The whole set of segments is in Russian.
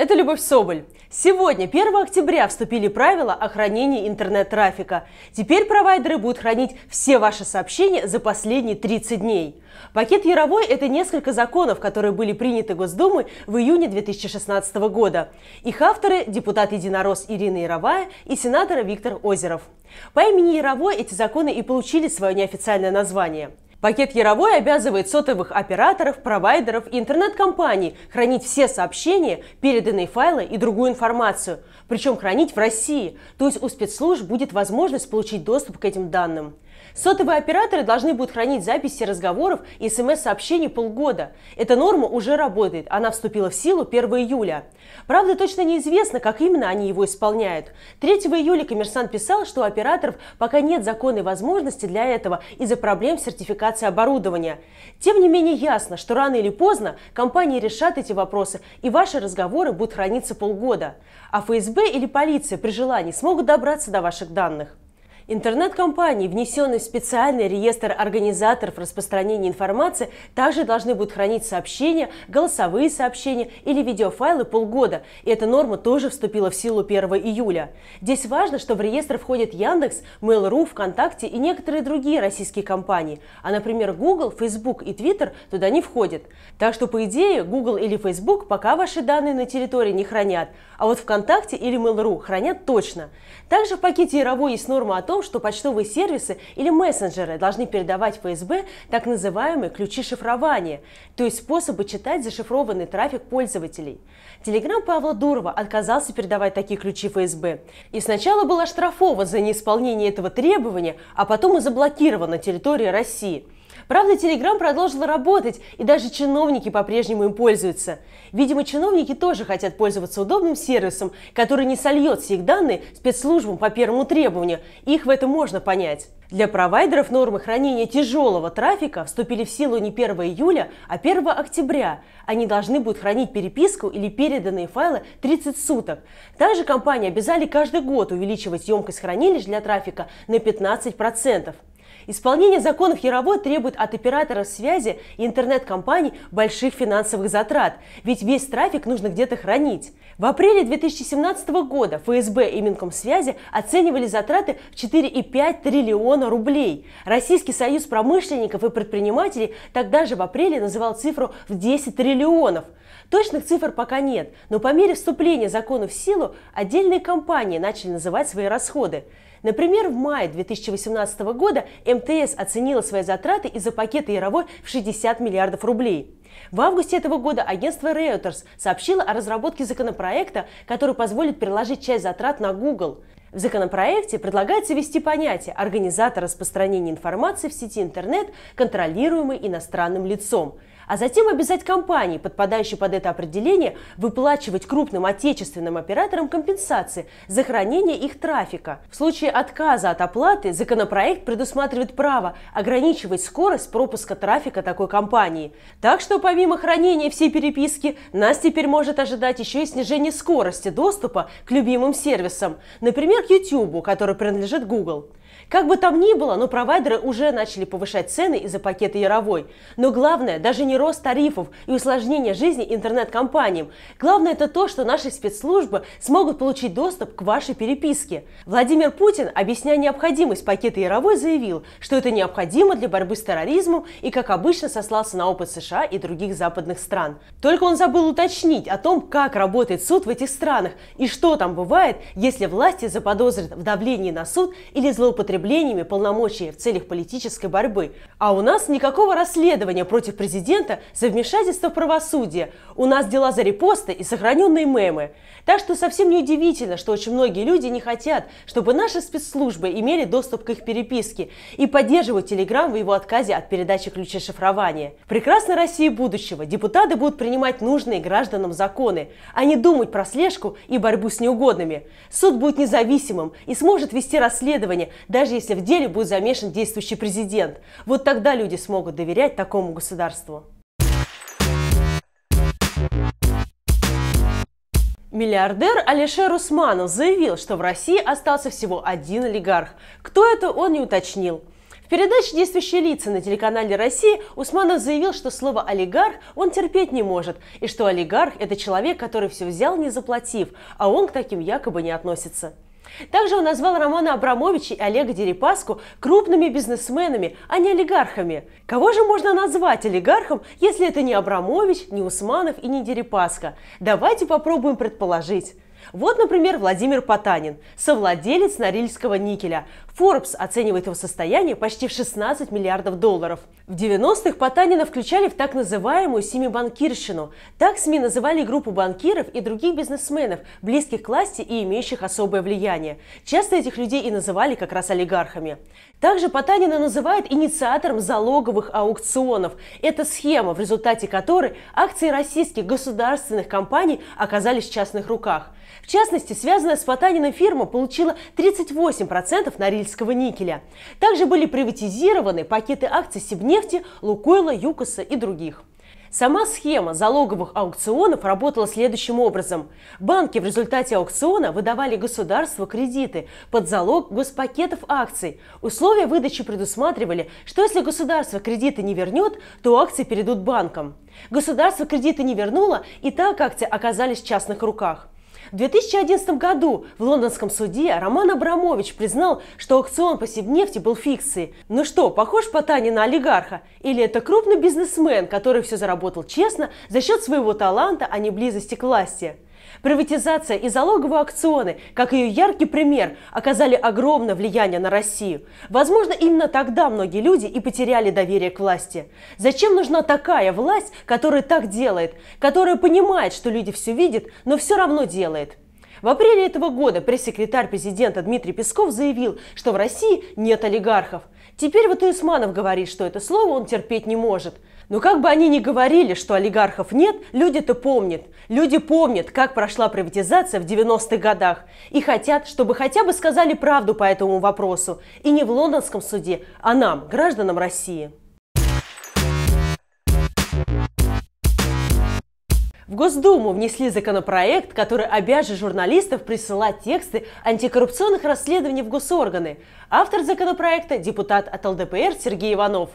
Это Любовь Соболь. Сегодня, 1 октября, вступили правила о хранении интернет-трафика. Теперь провайдеры будут хранить все ваши сообщения за последние 30 дней. Пакет Яровой – это несколько законов, которые были приняты Госдумой в июне 2016 года. Их авторы – депутат Единорос Ирина Яровая и сенатор Виктор Озеров. По имени Яровой эти законы и получили свое неофициальное название – Пакет Яровой обязывает сотовых операторов, провайдеров и интернет-компаний хранить все сообщения, переданные файлы и другую информацию, причем хранить в России, то есть у спецслужб будет возможность получить доступ к этим данным. Сотовые операторы должны будут хранить записи разговоров и смс-сообщений полгода. Эта норма уже работает, она вступила в силу 1 июля. Правда, точно неизвестно, как именно они его исполняют. 3 июля коммерсант писал, что у операторов пока нет законной возможности для этого из-за проблем сертификации оборудования. Тем не менее ясно, что рано или поздно компании решат эти вопросы, и ваши разговоры будут храниться полгода. А ФСБ или полиция при желании смогут добраться до ваших данных. Интернет-компании, внесенные в специальный реестр организаторов распространения информации, также должны будут хранить сообщения, голосовые сообщения или видеофайлы полгода. И эта норма тоже вступила в силу 1 июля. Здесь важно, что в реестр входят Яндекс, Mail.ru, ВКонтакте и некоторые другие российские компании. А, например, Google, Facebook и Twitter туда не входят. Так что, по идее, Google или Facebook пока ваши данные на территории не хранят. А вот ВКонтакте или Mail.ru хранят точно. Также в пакете Яровой есть норма о том, том, что почтовые сервисы или мессенджеры должны передавать ФСБ так называемые ключи шифрования, то есть способы читать зашифрованный трафик пользователей. Телеграм Павла Дурова отказался передавать такие ключи ФСБ и сначала был оштрафован за неисполнение этого требования, а потом и заблокирован на территории России. Правда, Telegram продолжила работать, и даже чиновники по-прежнему им пользуются. Видимо, чиновники тоже хотят пользоваться удобным сервисом, который не сольет все их данные спецслужбам по первому требованию. Их в этом можно понять. Для провайдеров нормы хранения тяжелого трафика вступили в силу не 1 июля, а 1 октября. Они должны будут хранить переписку или переданные файлы 30 суток. Также компании обязали каждый год увеличивать емкость хранилищ для трафика на 15%. Исполнение законов Яровой требует от операторов связи и интернет-компаний больших финансовых затрат, ведь весь трафик нужно где-то хранить. В апреле 2017 года ФСБ и Минкомсвязи оценивали затраты в 4,5 триллиона рублей. Российский союз промышленников и предпринимателей тогда же в апреле называл цифру в 10 триллионов. Точных цифр пока нет, но по мере вступления закона в силу отдельные компании начали называть свои расходы. Например, в мае 2018 года МТС оценила свои затраты из-за пакета Яровой в 60 миллиардов рублей. В августе этого года агентство Reuters сообщило о разработке законопроекта, который позволит переложить часть затрат на Google. В законопроекте предлагается ввести понятие организатор распространения информации в сети интернет, контролируемый иностранным лицом а затем обязать компании, подпадающие под это определение, выплачивать крупным отечественным операторам компенсации за хранение их трафика. В случае отказа от оплаты законопроект предусматривает право ограничивать скорость пропуска трафика такой компании. Так что помимо хранения всей переписки, нас теперь может ожидать еще и снижение скорости доступа к любимым сервисам, например, к YouTube, который принадлежит Google. Как бы там ни было, но провайдеры уже начали повышать цены из-за пакета Яровой. Но главное даже не рост тарифов и усложнение жизни интернет-компаниям. Главное это то, что наши спецслужбы смогут получить доступ к вашей переписке. Владимир Путин, объясняя необходимость пакета Яровой, заявил, что это необходимо для борьбы с терроризмом и, как обычно, сослался на опыт США и других западных стран. Только он забыл уточнить о том, как работает суд в этих странах и что там бывает, если власти заподозрят в давлении на суд или злоупотреблении злоупотреблениями полномочий в целях политической борьбы. А у нас никакого расследования против президента за вмешательство в правосудие. У нас дела за репосты и сохраненные мемы. Так что совсем не удивительно, что очень многие люди не хотят, чтобы наши спецслужбы имели доступ к их переписке и поддерживают Телеграм в его отказе от передачи ключа шифрования. Прекрасной России будущего депутаты будут принимать нужные гражданам законы, а не думать про слежку и борьбу с неугодными. Суд будет независимым и сможет вести расследование даже если в деле будет замешан действующий президент. Вот тогда люди смогут доверять такому государству. Миллиардер Алишер Усманов заявил, что в России остался всего один олигарх. Кто это, он не уточнил. В передаче «Действующие лица» на телеканале «Россия» Усманов заявил, что слово «олигарх» он терпеть не может, и что олигарх – это человек, который все взял, не заплатив, а он к таким якобы не относится. Также он назвал Романа Абрамовича и Олега Дерипаску крупными бизнесменами, а не олигархами. Кого же можно назвать олигархом, если это не Абрамович, не Усманов и не Дерипаска? Давайте попробуем предположить. Вот, например, Владимир Потанин, совладелец Норильского никеля. Forbes оценивает его состояние почти в 16 миллиардов долларов. В 90-х Потанина включали в так называемую семибанкирщину. Так СМИ называли группу банкиров и других бизнесменов, близких к власти и имеющих особое влияние. Часто этих людей и называли как раз олигархами. Также Потанина называют инициатором залоговых аукционов. Это схема, в результате которой акции российских государственных компаний оказались в частных руках – в частности, связанная с Потаниной фирма получила 38% норильского никеля. Также были приватизированы пакеты акций Сибнефти, Лукойла, Юкоса и других. Сама схема залоговых аукционов работала следующим образом. Банки в результате аукциона выдавали государству кредиты под залог госпакетов акций. Условия выдачи предусматривали, что если государство кредиты не вернет, то акции перейдут банкам. Государство кредиты не вернуло, и так акции оказались в частных руках. В 2011 году в лондонском суде Роман Абрамович признал, что аукцион по Сибнефти был фикцией. Ну что, похож Потани на олигарха? Или это крупный бизнесмен, который все заработал честно за счет своего таланта, а не близости к власти? Приватизация и залоговые акционы, как ее яркий пример, оказали огромное влияние на Россию. Возможно, именно тогда многие люди и потеряли доверие к власти. Зачем нужна такая власть, которая так делает, которая понимает, что люди все видят, но все равно делает? В апреле этого года пресс-секретарь президента Дмитрий Песков заявил, что в России нет олигархов. Теперь вот и Усманов говорит, что это слово он терпеть не может – но как бы они ни говорили, что олигархов нет, люди-то помнят. Люди помнят, как прошла приватизация в 90-х годах. И хотят, чтобы хотя бы сказали правду по этому вопросу. И не в лондонском суде, а нам, гражданам России. В Госдуму внесли законопроект, который обяжет журналистов присылать тексты антикоррупционных расследований в госорганы. Автор законопроекта – депутат от ЛДПР Сергей Иванов.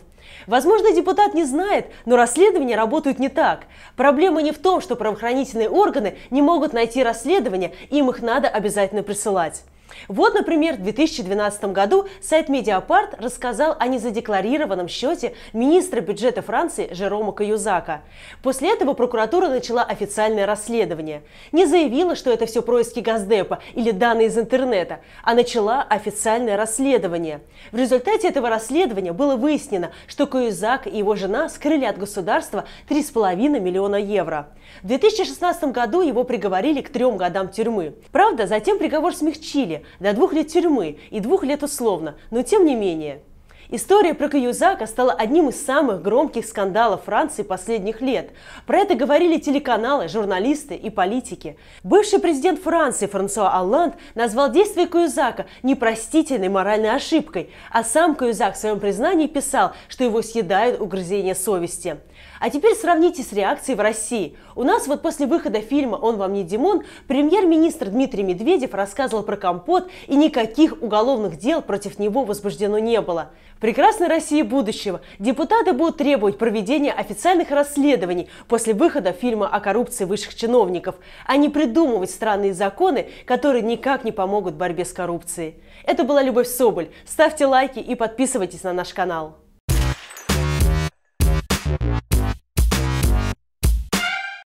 Возможно, депутат не знает, но расследования работают не так. Проблема не в том, что правоохранительные органы не могут найти расследования, им их надо обязательно присылать. Вот, например, в 2012 году сайт Медиапарт рассказал о незадекларированном счете министра бюджета Франции Жерома Каюзака. После этого прокуратура начала официальное расследование. Не заявила, что это все происки Газдепа или данные из интернета, а начала официальное расследование. В результате этого расследования было выяснено, что Каюзак и его жена скрыли от государства 3,5 миллиона евро. В 2016 году его приговорили к трем годам тюрьмы. Правда, затем приговор смягчили, до двух лет тюрьмы и двух лет условно, но тем не менее. История про Каюзака стала одним из самых громких скандалов Франции последних лет. Про это говорили телеканалы, журналисты и политики. Бывший президент Франции Франсуа Алланд назвал действия Каюзака непростительной моральной ошибкой, а сам Каюзак в своем признании писал, что его съедают угрызения совести. А теперь сравните с реакцией в России. У нас вот после выхода фильма «Он вам не Димон» премьер-министр Дмитрий Медведев рассказывал про компот и никаких уголовных дел против него возбуждено не было прекрасной России будущего депутаты будут требовать проведения официальных расследований после выхода фильма о коррупции высших чиновников, а не придумывать странные законы, которые никак не помогут борьбе с коррупцией. Это была Любовь Соболь. Ставьте лайки и подписывайтесь на наш канал.